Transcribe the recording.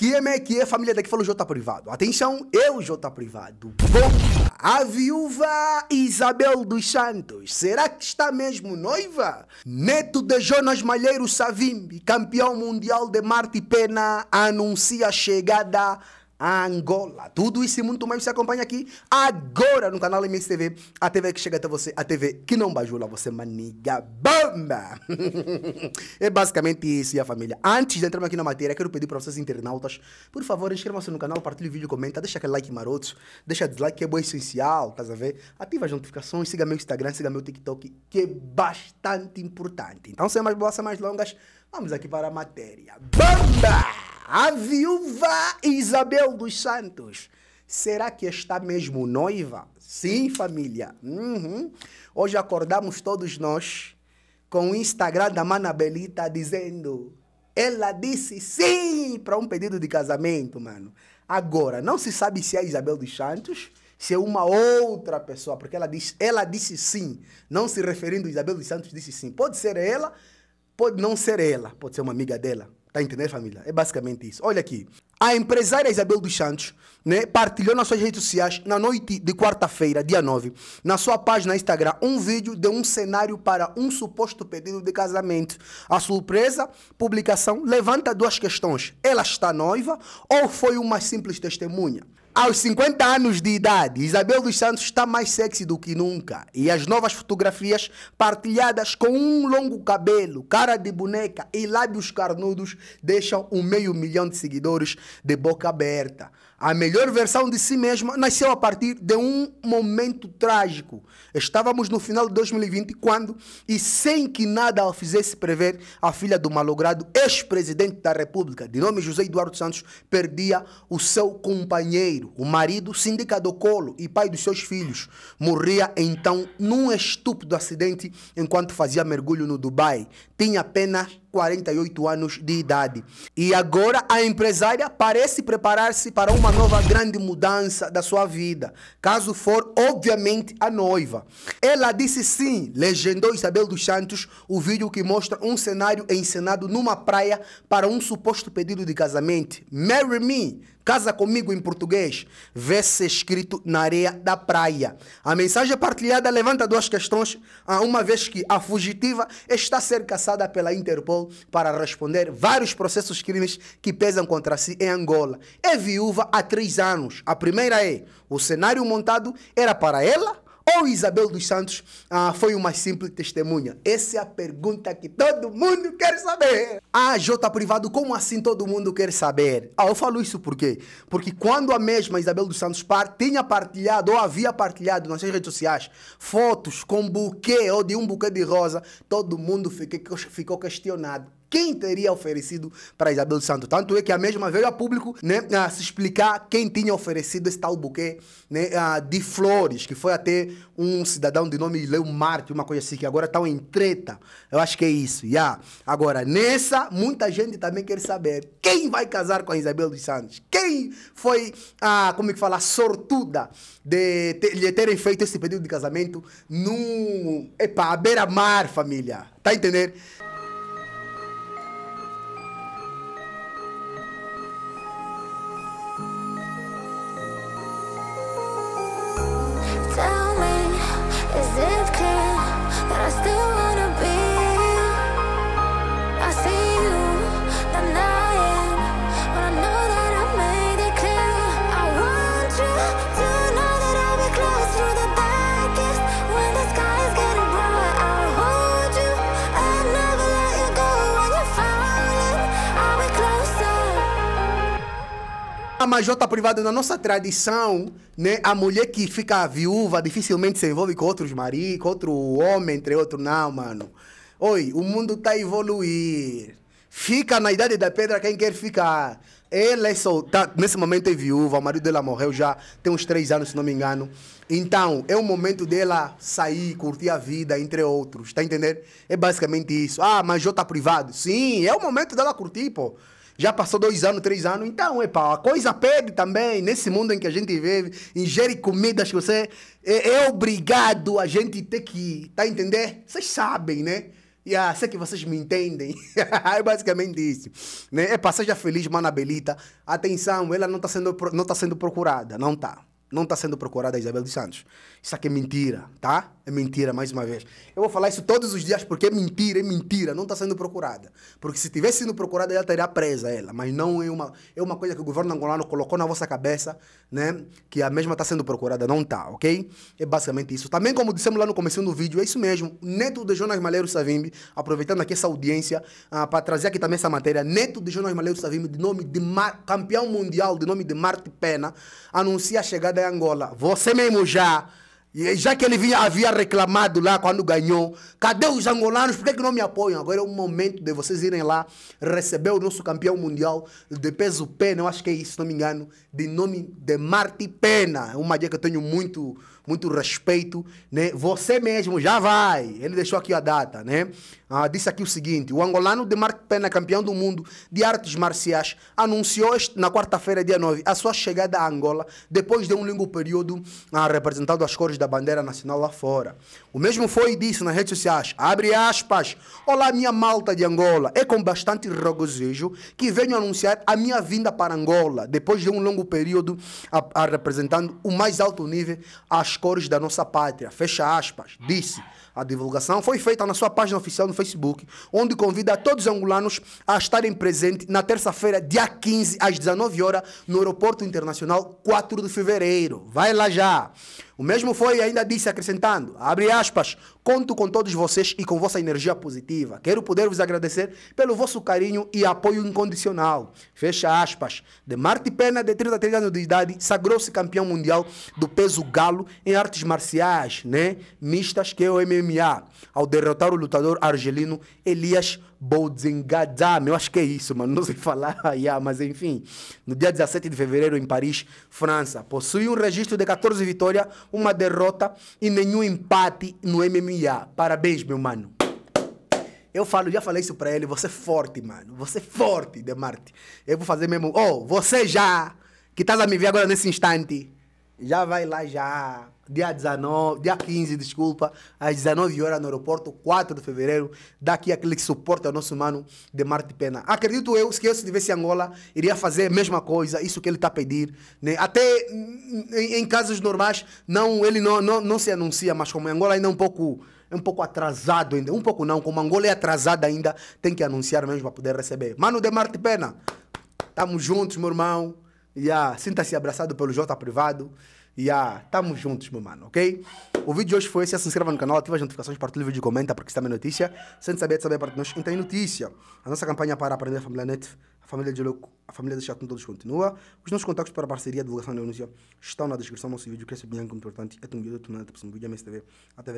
aqui é minha é a família daqui falou Jota tá privado. Atenção, eu Jota tá privado. Bom, a viúva Isabel dos Santos, será que está mesmo noiva? Neto de Jonas Malheiro Savimbi, campeão mundial de Marte Pena, anuncia a chegada Angola. Tudo isso e muito mais você acompanha aqui agora no canal MSTV, a TV que chega até você, a TV que não bajula você, é maniga bamba. é basicamente isso, e a família. Antes de entrarmos aqui na matéria, quero pedir para vocês internautas, por favor, inscreva-se no canal, partilhe o vídeo, comenta, deixa aquele like maroto, deixa dislike que é bom essencial, tá a ver? Ativa as notificações, siga meu Instagram, siga meu TikTok, que é bastante importante. Então, sem mais boas, sem mais longas, vamos aqui para a matéria. Bamba! A viúva Isabel dos Santos. Será que está mesmo noiva? Sim, família. Uhum. Hoje acordamos todos nós com o Instagram da Manabelita dizendo: ela disse sim para um pedido de casamento, mano. Agora, não se sabe se é Isabel dos Santos, se é uma outra pessoa, porque ela, disse, ela disse sim, não se referindo a Isabel dos Santos, disse sim. Pode ser ela, pode não ser ela, pode ser uma amiga dela, Tá entendendo, família? É basicamente isso. Olha aqui. A empresária Isabel dos Santos né, partilhou nas suas redes sociais, na noite de quarta-feira, dia 9, na sua página Instagram, um vídeo de um cenário para um suposto pedido de casamento. A surpresa, publicação, levanta duas questões. Ela está noiva ou foi uma simples testemunha? Aos 50 anos de idade, Isabel dos Santos está mais sexy do que nunca. E as novas fotografias partilhadas com um longo cabelo, cara de boneca e lábios carnudos deixam um meio milhão de seguidores de boca aberta. A melhor versão de si mesma nasceu a partir de um momento trágico. Estávamos no final de 2020 quando, e sem que nada a fizesse prever, a filha do malogrado ex-presidente da República, de nome José Eduardo Santos, perdia o seu companheiro o marido síndica do colo e pai dos seus filhos, morria então num estúpido acidente enquanto fazia mergulho no Dubai. Tinha apenas 48 anos de idade. E agora a empresária parece preparar-se para uma nova grande mudança da sua vida, caso for, obviamente, a noiva. Ela disse sim, legendou Isabel dos Santos o vídeo que mostra um cenário encenado numa praia para um suposto pedido de casamento. Marry me, Casa comigo em português, vê-se escrito na areia da praia. A mensagem partilhada levanta duas questões, uma vez que a fugitiva está a ser caçada pela Interpol para responder vários processos crimes que pesam contra si em Angola. É viúva há três anos. A primeira é: o cenário montado era para ela ou Isabel dos Santos ah, foi uma simples testemunha? Essa é a pergunta que todo mundo quer saber. Ah, Jota privado, como assim todo mundo quer saber? Ah, eu falo isso por quê? Porque quando a mesma Isabel dos Santos par, tinha partilhado ou havia partilhado nas suas redes sociais fotos com buquê ou de um buquê de rosa, todo mundo ficou, ficou questionado quem teria oferecido para Isabel dos Santos. Tanto é que a mesma veio a público né, a se explicar quem tinha oferecido esse tal buquê né, a, de flores, que foi até um cidadão de nome Leo Marte, uma coisa assim, que agora estão tá em treta. Eu acho que é isso. Yeah. Agora, nessa, muita gente também quer saber quem vai casar com a Isabel dos Santos. Quem foi a, como é que fala, sortuda de, lhe de terem feito esse pedido de casamento no. Epa, à beira-mar, família. Tá entendendo? Зітки ростила A Majota tá privada, na nossa tradição, né, a mulher que fica viúva dificilmente se envolve com outros maridos, com outro homem, entre outros. Não, mano. Oi, o mundo tá a evoluir. Fica na idade da pedra quem quer ficar. Ela é solta, tá, nesse momento é viúva, o marido dela morreu já, tem uns três anos, se não me engano. Então, é o momento dela sair, curtir a vida, entre outros. Tá entendendo? É basicamente isso. Ah, mas J tá privado. Sim, é o momento dela curtir, pô já passou dois anos, três anos. Então, epa, a coisa pede também nesse mundo em que a gente vive. Ingere comidas que você é, é obrigado a gente ter que. Tá entender? Vocês sabem, né? E yeah, sei que vocês me entendem. é basicamente isso. Né? Epa, seja feliz, mana Belita. Atenção, ela não está sendo, não tá sendo procurada. Não está não está sendo procurada a Isabel dos Santos. Isso aqui é mentira, tá? É mentira, mais uma vez. Eu vou falar isso todos os dias porque é mentira, é mentira. Não está sendo procurada. Porque se tivesse sendo procurada, ela estaria presa, ela. Mas não é uma, é uma coisa que o governo angolano colocou na vossa cabeça, né? Que a mesma está sendo procurada. Não está, ok? É basicamente isso. Também, como dissemos lá no começo do vídeo, é isso mesmo. Neto de Jonas Malheiro Savimbi, aproveitando aqui essa audiência, ah, para trazer aqui também essa matéria. Neto de Jonas Malheiro Savimbi, de nome de Mar... campeão mundial, de nome de Marte Pena, anuncia a chegada da Angola, você mesmo já, já que ele vinha, havia reclamado lá quando ganhou, cadê os angolanos? Por que, que não me apoiam? Agora é o momento de vocês irem lá receber o nosso campeão mundial de peso pena, eu acho que é isso, se não me engano, de nome de Marte Pena. É uma dia que eu tenho muito muito respeito, né? Você mesmo já vai. Ele deixou aqui a data, né? Ah, disse aqui o seguinte: o angolano de Marco Pena, campeão do mundo de artes marciais, anunciou na quarta-feira, dia 9, a sua chegada a Angola depois de um longo período ah, representando as cores da bandeira nacional lá fora. O mesmo foi e disse nas redes sociais: abre aspas, olá minha malta de Angola, é com bastante regozijo que venho anunciar a minha vinda para Angola depois de um longo período a, ah, a ah, representando o mais alto nível as cores da nossa pátria. Fecha aspas. Disse. A divulgação foi feita na sua página oficial no Facebook, onde convida todos os angolanos a estarem presentes na terça-feira, dia 15, às 19 horas, no Aeroporto Internacional 4 de Fevereiro. Vai lá já! O mesmo foi ainda disse acrescentando, abre aspas, conto com todos vocês e com vossa energia positiva. Quero poder vos agradecer pelo vosso carinho e apoio incondicional. Fecha aspas. De Marte Pena, de 33 anos de idade, sagrou-se campeão mundial do peso galo em artes marciais, né? Mistas, que é o MMA, ao derrotar o lutador argelino Elias Bodzingadzam, eu acho que é isso, mano, não sei falar, yeah, mas enfim. No dia 17 de fevereiro, em Paris, França, possui um registro de 14 vitórias, uma derrota e nenhum empate no MMA. Parabéns, meu mano. Eu falo, já falei isso pra ele, você é forte, mano. Você é forte, Demarte. Eu vou fazer mesmo. Oh, você já, que estás a me ver agora nesse instante, já vai lá já dia 19, dia 15, desculpa, às 19 horas no aeroporto, 4 de fevereiro, daqui aquele que suporta o nosso mano de Marte Pena. Acredito eu, se eu tivesse em Angola, iria fazer a mesma coisa, isso que ele está a pedir. Né? Até em, em, casos normais, não, ele não, não, não se anuncia, mas como em Angola ainda é um pouco é um pouco atrasado ainda. Um pouco não, como Angola é atrasada ainda, tem que anunciar mesmo para poder receber. Mano de Marte Pena, estamos juntos, meu irmão. Yeah, Sinta-se abraçado pelo J Privado. E yeah, tamo juntos, meu mano, ok? O vídeo de hoje foi esse. Assim, se inscreva no canal, ativa as notificações, partilha o vídeo e comenta, porque que também é notícia. Sem saber, de saber para nós. Então, é notícia. A nossa campanha para aprender a família net, a família de louco, a família de chato, todos continua. Os nossos contatos para parceria, divulgação da denúncia estão na descrição do nosso vídeo, que é bem importante. É um vídeo, é um vídeo, é um vídeo, é um vídeo, é um vídeo,